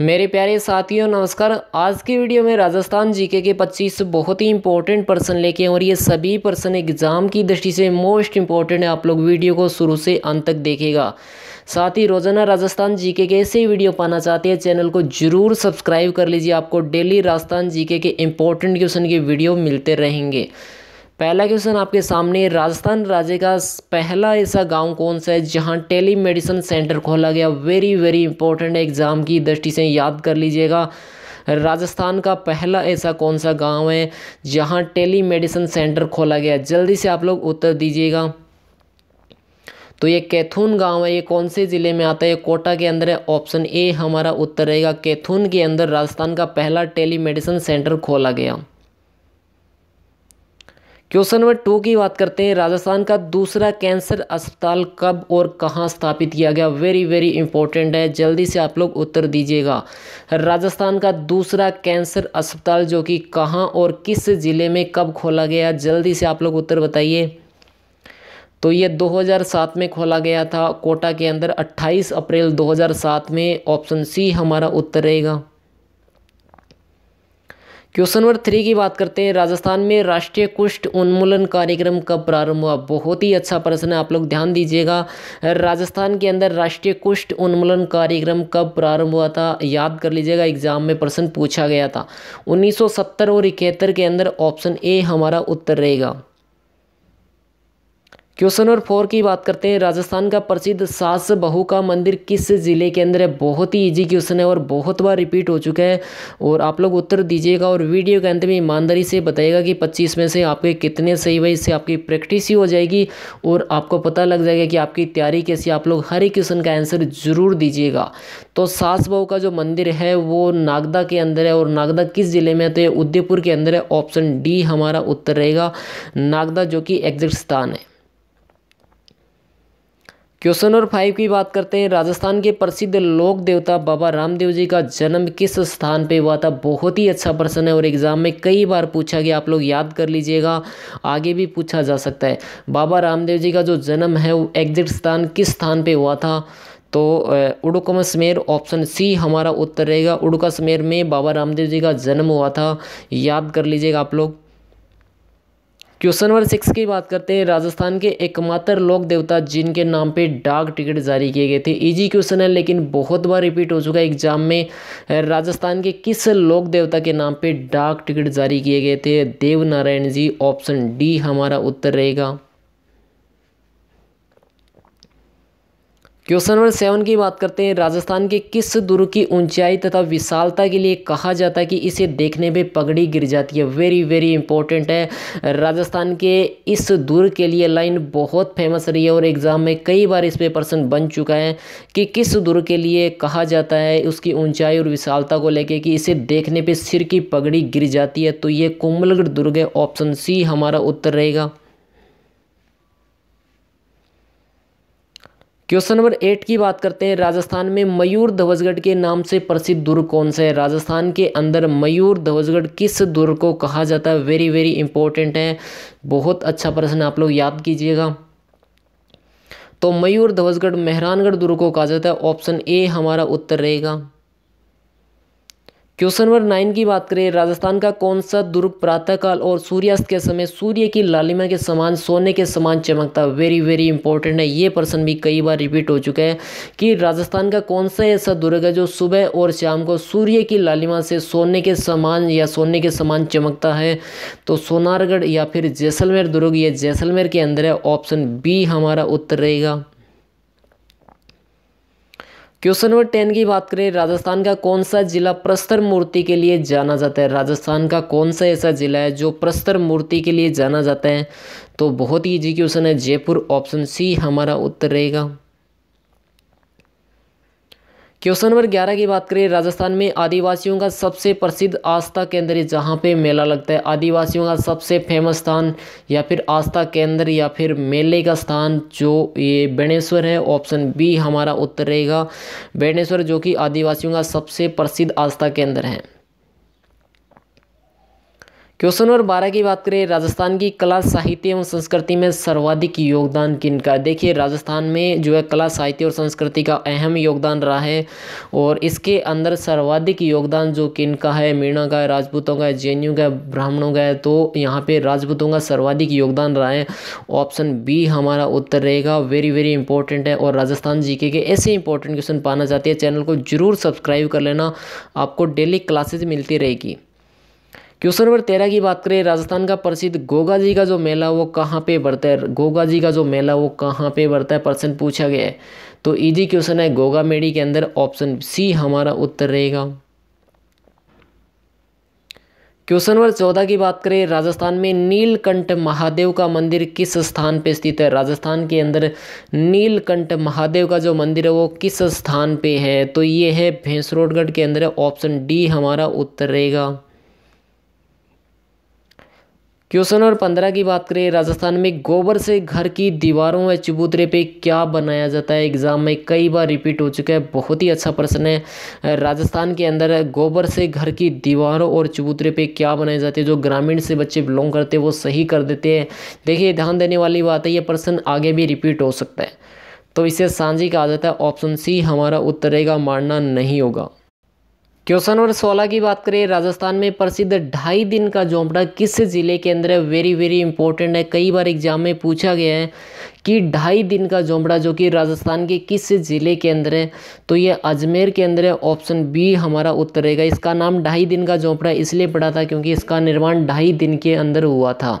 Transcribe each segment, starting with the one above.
मेरे प्यारे साथियों नमस्कार आज की वीडियो में राजस्थान जीके के 25 बहुत ही इंपॉर्टेंट पर्सन लेके हैं और ये सभी पर्सन एग्ज़ाम की दृष्टि से मोस्ट इंपॉर्टेंट है आप लोग वीडियो को शुरू से अंत तक देखेगा साथ ही रोज़ाना राजस्थान जीके के ऐसे वीडियो पाना चाहते हैं चैनल को जरूर सब्सक्राइब कर लीजिए आपको डेली राजस्थान जी के इंपॉर्टेंट क्वेश्चन के वीडियो मिलते रहेंगे पहला क्वेश्चन आपके सामने राजस्थान राज्य का पहला ऐसा गांव कौन सा है जहां टेली मेडिसिन सेंटर खोला गया वेरी वेरी इंपॉर्टेंट एग्ज़ाम की दृष्टि से याद कर लीजिएगा राजस्थान का पहला ऐसा कौन सा गांव है जहां टेली मेडिसिन सेंटर खोला गया जल्दी से आप लोग उत्तर दीजिएगा तो ये कैथून गांव है ये कौन से ज़िले में आता है कोटा के अंदर है ऑप्शन ए हमारा उत्तर रहेगा कैथून के अंदर राजस्थान का पहला टेली मेडिसिन सेंटर खोला गया क्वेश्चन नंबर टू की बात करते हैं राजस्थान का दूसरा कैंसर अस्पताल कब और कहाँ स्थापित किया गया वेरी वेरी इंपॉर्टेंट है जल्दी से आप लोग उत्तर दीजिएगा राजस्थान का दूसरा कैंसर अस्पताल जो कि कहाँ और किस ज़िले में कब खोला गया जल्दी से आप लोग उत्तर बताइए तो ये 2007 में खोला गया था कोटा के अंदर अट्ठाईस अप्रैल दो में ऑप्शन सी हमारा उत्तर रहेगा क्वेश्चन नंबर थ्री की बात करते हैं राजस्थान में राष्ट्रीय कुष्ठ उन्मूलन कार्यक्रम कब प्रारंभ हुआ बहुत ही अच्छा प्रश्न है आप लोग ध्यान दीजिएगा राजस्थान के अंदर राष्ट्रीय कुष्ठ उन्मूलन कार्यक्रम कब प्रारंभ हुआ था याद कर लीजिएगा एग्जाम में प्रश्न पूछा गया था 1970 और इकहत्तर के अंदर ऑप्शन ए हमारा उत्तर रहेगा क्वेश्चन नंबर फोर की बात करते हैं राजस्थान का प्रसिद्ध सास बहू का मंदिर किस ज़िले के अंदर है बहुत ही इजी क्वेश्चन है और बहुत बार रिपीट हो चुका है और आप लोग उत्तर दीजिएगा और वीडियो के अंत में ईमानदारी से बताइएगा कि 25 में से आपके कितने सही हुए इससे आपकी प्रैक्टिस ही हो जाएगी और आपको पता लग जाएगा कि आपकी तैयारी कैसी आप लोग हर एक क्वेश्चन का आंसर ज़रूर दीजिएगा तो सास बहू का जो मंदिर है वो नागदा के अंदर है और नागदा किस ज़िले में है तो ये उदयपुर के अंदर है ऑप्शन डी हमारा उत्तर रहेगा नागदा जो कि एग्जैक्ट स्थान है क्वेश्चन नंबर फाइव की बात करते हैं राजस्थान के प्रसिद्ध लोक देवता बाबा रामदेव जी का जन्म किस स्थान पे हुआ था बहुत ही अच्छा प्रश्न है और एग्जाम में कई बार पूछा गया आप लोग याद कर लीजिएगा आगे भी पूछा जा सकता है बाबा रामदेव जी का जो जन्म है वो एग्जिट स्थान किस स्थान पे हुआ था तो समेर ऑप्शन सी हमारा उत्तर रहेगा समेर में बाबा रामदेव जी का जन्म हुआ था याद कर लीजिएगा आप लोग क्वेश्चन नंबर सिक्स की बात करते हैं राजस्थान के एकमात्र लोक देवता जिनके नाम पे डाक टिकट जारी किए गए थे इजी क्वेश्चन है लेकिन बहुत बार रिपीट हो चुका है एग्जाम में राजस्थान के किस लोक देवता के नाम पे डाक टिकट जारी किए गए थे देव नारायण जी ऑप्शन डी हमारा उत्तर रहेगा क्वेश्चन नंबर सेवन की बात करते हैं राजस्थान के किस दुर्ग की ऊंचाई तथा विशालता के लिए कहा जाता है कि इसे देखने में पगड़ी गिर जाती है वेरी वेरी इंपॉर्टेंट है राजस्थान के इस दुर्ग के लिए लाइन बहुत फेमस रही है और एग्ज़ाम में कई बार इस पे प्रश्न बन चुका है कि किस दुर्ग के लिए कहा जाता है उसकी ऊँचाई और विशालता को लेकर कि इसे देखने पर सिर की पगड़ी गिर जाती है तो ये कुंभलगढ़ दुर्ग है ऑप्शन सी हमारा उत्तर रहेगा क्वेश्चन नंबर एट की बात करते हैं राजस्थान में मयूर धवजगढ़ के नाम से प्रसिद्ध दुर्ग कौन सा है राजस्थान के अंदर मयूर ध्वजगढ़ किस दुर्ग को कहा जाता है वेरी वेरी इंपॉर्टेंट है बहुत अच्छा प्रश्न आप लोग याद कीजिएगा तो मयूर ध्वजगढ़ मेहरानगढ़ दुर्ग को कहा जाता है ऑप्शन ए हमारा उत्तर रहेगा क्वेश्चन नंबर नाइन की बात करें राजस्थान का कौन सा दुर्ग प्रातःकाल और सूर्यास्त के समय सूर्य की लालिमा के समान सोने के समान चमकता वेरी वेरी इंपॉर्टेंट है ये प्रश्न भी कई बार रिपीट हो चुका है कि राजस्थान का कौन सा ऐसा दुर्ग है जो सुबह और शाम को सूर्य की लालिमा से सोने के समान या सोने के समान चमकता है तो सोनारगढ़ या फिर जैसलमेर दुर्ग ये जैसलमेर के अंदर है ऑप्शन बी हमारा उत्तर रहेगा क्वेश्चन नंबर टेन की बात करें राजस्थान का कौन सा जिला प्रस्तर मूर्ति के लिए जाना जाता है राजस्थान का कौन सा ऐसा जिला है जो प्रस्तर मूर्ति के लिए जाना जाता है तो बहुत ही ईजी क्वेश्चन है जयपुर ऑप्शन सी हमारा उत्तर रहेगा क्वेश्चन नंबर ग्यारह की बात करें राजस्थान में आदिवासियों का सबसे प्रसिद्ध आस्था केंद्र जहाँ पे मेला लगता है आदिवासियों का सबसे फेमस स्थान या फिर आस्था केंद्र या फिर मेले का स्थान जो ये बेणेश्वर है ऑप्शन बी हमारा उत्तर रहेगा बेणेश्वर जो कि आदिवासियों का सबसे प्रसिद्ध आस्था केंद्र है क्वेश्चन नंबर बारह की बात करें राजस्थान की कला साहित्य एवं संस्कृति में सर्वाधिक योगदान किन का देखिए राजस्थान में जो है कला साहित्य और संस्कृति का अहम योगदान रहा है और इसके अंदर सर्वाधिक योगदान जो किन का है मीणा का है राजपूतों का है जे का है ब्राह्मणों का है तो यहाँ पे राजपूतों का सर्वाधिक योगदान रहा है ऑप्शन बी हमारा उत्तर रहेगा वेरी वेरी इंपॉर्टेंट है और राजस्थान जी के ऐसे इंपॉर्टेंट क्वेश्चन पाना चाहते हैं चैनल को जरूर सब्सक्राइब कर लेना आपको डेली क्लासेज मिलती रहेगी क्वेश्चन नंबर तेरह की बात करें राजस्थान का प्रसिद्ध गोगा जी का जो मेला वो कहाँ पे बढ़ता है गोगा जी का जो मेला वो कहाँ पे बढ़ता है पर्सन पूछा गया है तो इजी क्वेश्चन है गोगा मेडी के अंदर ऑप्शन सी हमारा उत्तर रहेगा क्वेश्चन नंबर चौदह की बात करें राजस्थान में नीलकंठ महादेव का मंदिर किस स्थान पर स्थित है राजस्थान के अंदर नीलकंठ महादेव का जो मंदिर है वो किस स्थान पे है तो ये है भैंसरोडगढ़ के अंदर ऑप्शन डी हमारा उत्तर रहेगा क्वेश्चन नंबर पंद्रह की बात करें राजस्थान में गोबर से घर की दीवारों व चबूतरे पे क्या बनाया जाता है एग्ज़ाम में कई बार रिपीट हो चुका है बहुत ही अच्छा प्रश्न है राजस्थान के अंदर गोबर से घर की दीवारों और चबूतरे पे क्या बनाए जाते हैं जो ग्रामीण से बच्चे बिलोंग करते हैं वो सही कर देते हैं देखिए ध्यान देने वाली बात है ये प्रश्न आगे भी रिपीट हो सकता है तो इसे सांझी कहा जाता है ऑप्शन सी हमारा उत्तरेगा मारना नहीं होगा क्वेश्चन नंबर सोलह की बात करें राजस्थान में प्रसिद्ध ढाई दिन का झोंपड़ा किस ज़िले के अंदर है वेरी वेरी इंपॉर्टेंट है कई बार एग्जाम में पूछा गया है कि ढाई दिन का झोंपड़ा जो कि राजस्थान के किस ज़िले के अंदर है तो ये अजमेर के अंदर है ऑप्शन बी हमारा उत्तर रहेगा इसका नाम ढाई दिन का झोंपड़ा इसलिए पड़ा था क्योंकि इसका निर्माण ढाई दिन के अंदर हुआ था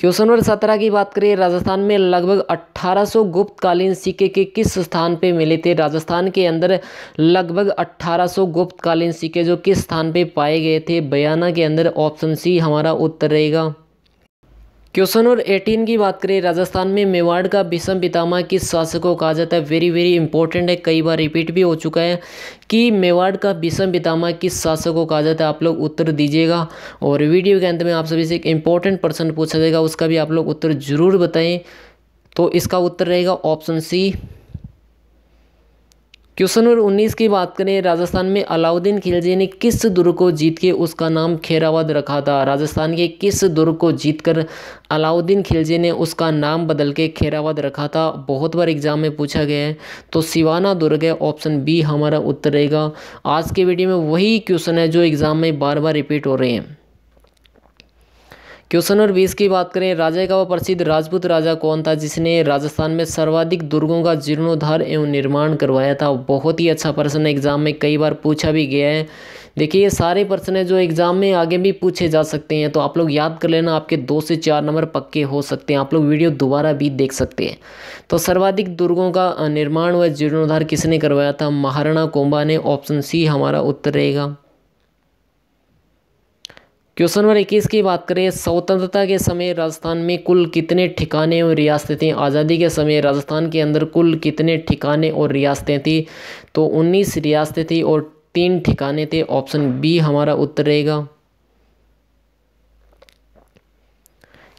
क्वेश्चन नंबर सत्रह की बात करें राजस्थान में लगभग 1800 गुप्तकालीन सिक्के के किस स्थान पे मिले थे राजस्थान के अंदर लगभग 1800 गुप्तकालीन सिक्के जो किस स्थान पे पाए गए थे बयाना के अंदर ऑप्शन सी हमारा उत्तर रहेगा क्वेश्चन और 18 की बात करें राजस्थान में मेवाड़ का विषम पितामा किस शासक को कहा जाता है वेरी वेरी इंपॉर्टेंट है कई बार रिपीट भी हो चुका है कि मेवाड़ का विषम पितामा किस शासक को कहा जाता है आप लोग उत्तर दीजिएगा और वीडियो के अंत में आप सभी से एक इंपॉर्टेंट प्रश्न पूछा जाएगा उसका भी आप लोग उत्तर जरूर बताएं तो इसका उत्तर रहेगा ऑप्शन सी क्वेश्चन नंबर 19 की बात करें राजस्थान में अलाउद्दीन खिलजी ने किस दुर्ग को जीत के उसका नाम खेरावद रखा था राजस्थान के किस दुर्ग को जीतकर अलाउद्दीन खिलजी ने उसका नाम बदल के खेरावद रखा था बहुत बार एग्जाम में पूछा गया है तो सिवाना दुर्ग है ऑप्शन बी हमारा उत्तर रहेगा आज के वीडियो में वही क्वेश्चन है जो एग्ज़ाम में बार बार रिपीट हो रहे हैं क्वेश्चन नंबर बीस की बात करें राजा का वह प्रसिद्ध राजपूत राजा कौन था जिसने राजस्थान में सर्वाधिक दुर्गों का जीर्णोद्धार एवं निर्माण करवाया था बहुत ही अच्छा प्रश्न एग्जाम में कई बार पूछा भी गया है देखिए ये सारे प्रश्न हैं जो एग्जाम में आगे भी पूछे जा सकते हैं तो आप लोग याद कर लेना आपके दो से चार नंबर पक्के हो सकते हैं आप लोग वीडियो दोबारा भी देख सकते हैं तो सर्वाधिक दुर्गों का निर्माण व जीर्णोद्धार किसने करवाया था महाराणा कोम्बा ने ऑप्शन सी हमारा उत्तर रहेगा क्वेश्चन नंबर इक्कीस की बात करें स्वतंत्रता के समय राजस्थान में कुल कितने ठिकाने और रियासतें थीं आज़ादी के समय राजस्थान के अंदर कुल कितने ठिकाने और रियासतें थीं तो उन्नीस रियासतें थीं और तीन ठिकाने थे ऑप्शन बी हमारा उत्तर रहेगा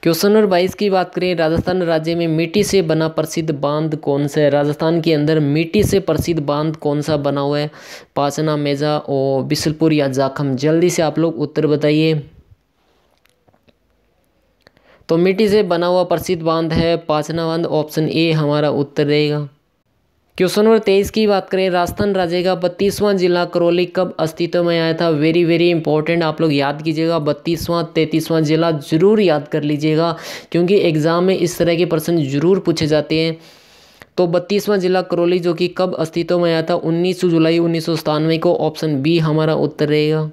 क्वेश्चन नंबर बाईस की बात करें राजस्थान राज्य में मिट्टी से बना प्रसिद्ध बांध कौन सा है राजस्थान के अंदर मिट्टी से प्रसिद्ध बांध कौन सा बना हुआ है पासना मेजा और बिसलपुर या जाखम जल्दी से आप लोग उत्तर बताइए तो मिट्टी से बना हुआ प्रसिद्ध बांध है पाचना बांध ऑप्शन ए हमारा उत्तर रहेगा क्वेश्चन नंबर तेईस की बात करें राजस्थान राज्य का बत्तीसवां जिला करौली कब अस्तित्व में आया था वेरी वेरी इंपॉर्टेंट आप लोग याद कीजिएगा बत्तीसवां तैतीसवां जिला जरूर याद कर लीजिएगा क्योंकि एग्जाम में इस तरह के प्रश्न जरूर पूछे जाते हैं तो बत्तीसवां जिला करौली जो कि कब अस्तित्व में आया था उन्नीस जुलाई उन्नीस को ऑप्शन बी हमारा उत्तर रहेगा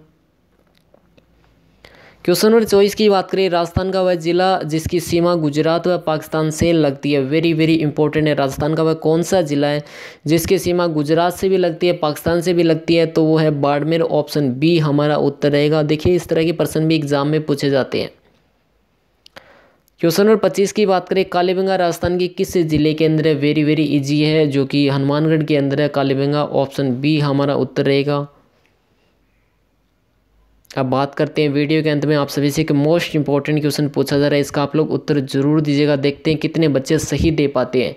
क्वेश्चन नंबर चौबीस की बात करें राजस्थान का वह जिला जिसकी सीमा गुजरात व पाकिस्तान से लगती है वेरी वेरी इंपॉर्टेंट है राजस्थान का वह कौन सा जिला है जिसकी सीमा गुजरात से भी लगती है पाकिस्तान से भी लगती है तो वो है बाड़मेर ऑप्शन बी हमारा उत्तर रहेगा देखिए इस तरह के प्रश्न भी एग्जाम में पूछे जाते हैं क्वेश्चन नंबर पच्चीस की बात करें कालीबंगा राजस्थान के किस ज़िले के अंदर है वेरी वेरी इजी है जो कि हनुमानगढ़ के अंदर है कालीबंगा ऑप्शन बी हमारा उत्तर रहेगा अब बात करते हैं वीडियो के अंत में आप सभी से एक मोस्ट इंपॉर्टेंट क्वेश्चन पूछा जा रहा है इसका आप लोग उत्तर जरूर दीजिएगा देखते हैं कितने बच्चे सही दे पाते हैं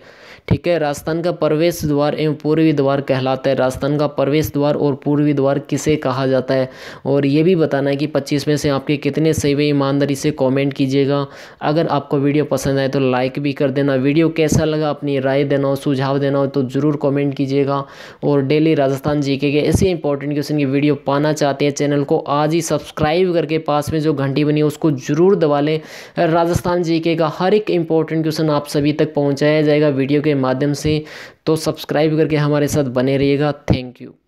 ठीक है राजस्थान का प्रवेश द्वार एवं पूर्वी द्वार कहलाता है राजस्थान का प्रवेश द्वार और पूर्वी द्वार किसे कहा जाता है और ये भी बताना है कि पच्चीस में से आपके कितने सही वे ईमानदारी से कॉमेंट कीजिएगा अगर आपको वीडियो पसंद आए तो लाइक भी कर देना वीडियो कैसा लगा अपनी राय देना हो सुझाव देना हो तो ज़रूर कॉमेंट कीजिएगा और डेली राजस्थान जी के ऐसे इंपॉर्टेंट क्वेश्चन की वीडियो पाना चाहते हैं चैनल को आज ही सब्सक्राइब करके पास में जो घंटी बनी उसको ज़रूर दबा लें राजस्थान जी का हर एक इंपॉर्टेंट क्वेश्चन आप सभी तक पहुँचाया जाएगा वीडियो के माध्यम से तो सब्सक्राइब करके हमारे साथ बने रहिएगा थैंक यू